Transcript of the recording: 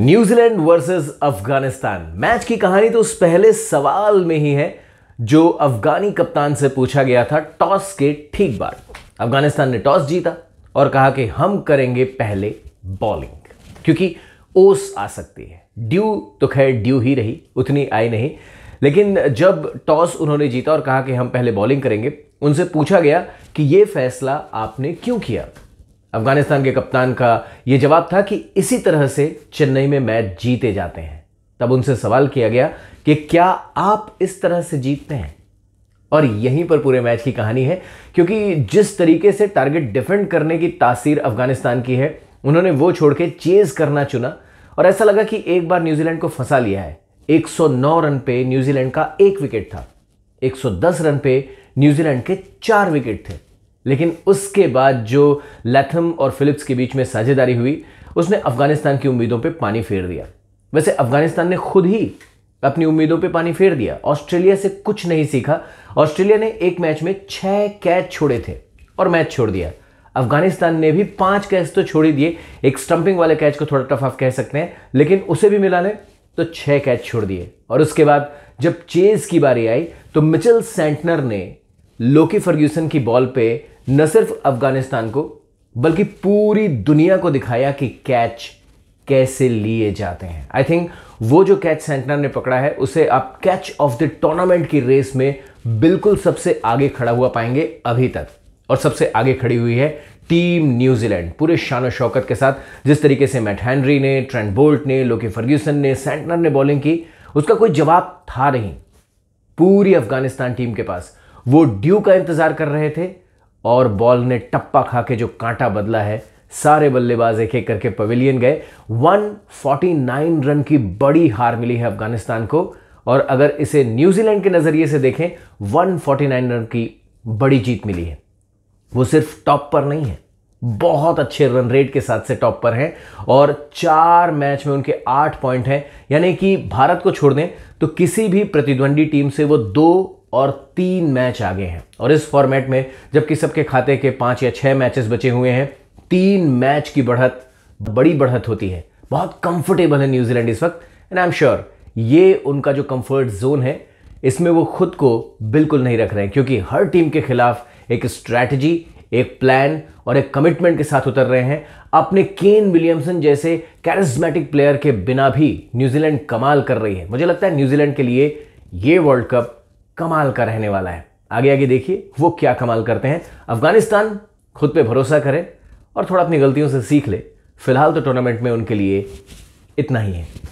New Zealand versus Afghanistan match की कहानी तो उस पहले सवाल में ही है जो अफगानी कप्तान से पूछा गया था टॉस के ठीक बाद अफगानिस्तान ने टॉस जीता और कहा कि हम करेंगे पहले बॉलिंग क्योंकि ओस आ सकती है ड्यू तो खैर ड्यू ही रही उतनी आई नहीं लेकिन जब टॉस उन्होंने जीता और कहा कि हम पहले बॉलिंग करेंगे उनसे पूछा गया कि ये फैसला आपने क्यों किया अफगानिस्तान के कप्तान का यह जवाब था कि इसी तरह से चेन्नई में मैच जीते जाते हैं तब उनसे सवाल किया गया कि क्या आप इस तरह से जीतते हैं और यहीं पर पूरे मैच की कहानी है क्योंकि जिस तरीके से टारगेट डिफेंड करने की तासीर अफगानिस्तान की है उन्होंने वो छोड़ के चेज करना चुना और ऐसा लगा कि एक बार न्यूजीलैंड को फंसा लिया है 109 रन पे न्यूजीलैंड का एक विकेट था 110 रन पे न्यूजीलैंड के चार विकेट थे लेकिन उसके बाद जो लैथम और फिलिप्स के बीच में साझेदारी हुई उसने अफगानिस्तान की उम्मीदों पर पानी फेर दिया वैसे अफगानिस्तान ने खुद ही अपनी उम्मीदों पर पानी फेर दिया ऑस्ट्रेलिया से कुछ नहीं सीखा ऑस्ट्रेलिया ने एक मैच में छह कैच छोड़े थे और मैच छोड़ दिया अफगानिस्तान ने भी पांच कैच तो छोड़ ही दिए एक स्टंपिंग वाले कैच को थोड़ा टफ ऑफ कह सकते हैं लेकिन उसे भी मिला ले तो छह कैच छोड़ दिए और उसके बाद जब चेज की बारी आई तो मिचेल सेंटनर ने लोकी फर्ग्यूसन की बॉल पे न सिर्फ अफगानिस्तान को बल्कि पूरी दुनिया को दिखाया कि कैच कैसे लिए जाते हैं आई थिंक वो जो कैच सेंटनर ने पकड़ा है उसे आप कैच ऑफ द टूर्नामेंट की रेस में बिल्कुल सबसे आगे खड़ा हुआ पाएंगे अभी तक और सबसे आगे खड़ी हुई है टीम न्यूजीलैंड पूरे शान शौकत के साथ जिस तरीके से मैट हैनरी ने ट्रेंट बोल्ट ने लोके फर्ग्यूसन ने सेंटनर ने बॉलिंग की उसका कोई जवाब था नहीं पूरी अफगानिस्तान टीम के पास वो ड्यू का इंतजार कर रहे थे और बॉल ने टप्पा खा के जो कांटा बदला है सारे बल्लेबाज एक एक करके पवेलियन गए 149 रन की बड़ी हार मिली है अफगानिस्तान को और अगर इसे न्यूजीलैंड के नज़रिए से देखें 149 रन की बड़ी जीत मिली है वो सिर्फ टॉप पर नहीं है बहुत अच्छे रन रेट के साथ से टॉप पर हैं और चार मैच में उनके आठ पॉइंट हैं यानी कि भारत को छोड़ दें तो किसी भी प्रतिद्वंदी टीम से वो दो और तीन मैच आगे हैं और इस फॉर्मेट में जबकि सबके खाते के पांच या छह मैचेस बचे हुए हैं तीन मैच की बढ़त बड़ी बढ़त होती है बहुत कंफर्टेबल है न्यूजीलैंड इस वक्त एंड आई एम श्योर ये उनका जो कंफर्ट जोन है इसमें वो खुद को बिल्कुल नहीं रख रहे हैं क्योंकि हर टीम के खिलाफ एक स्ट्रैटेजी एक प्लान और एक कमिटमेंट के साथ उतर रहे हैं अपने केन विलियमसन जैसे कैरिस्मेटिक प्लेयर के बिना भी न्यूजीलैंड कमाल कर रही है मुझे लगता है न्यूजीलैंड के लिए ये वर्ल्ड कप कमाल का रहने वाला है आगे आगे देखिए वो क्या कमाल करते हैं अफगानिस्तान खुद पे भरोसा करे और थोड़ा अपनी गलतियों से सीख ले फिलहाल तो टूर्नामेंट में उनके लिए इतना ही है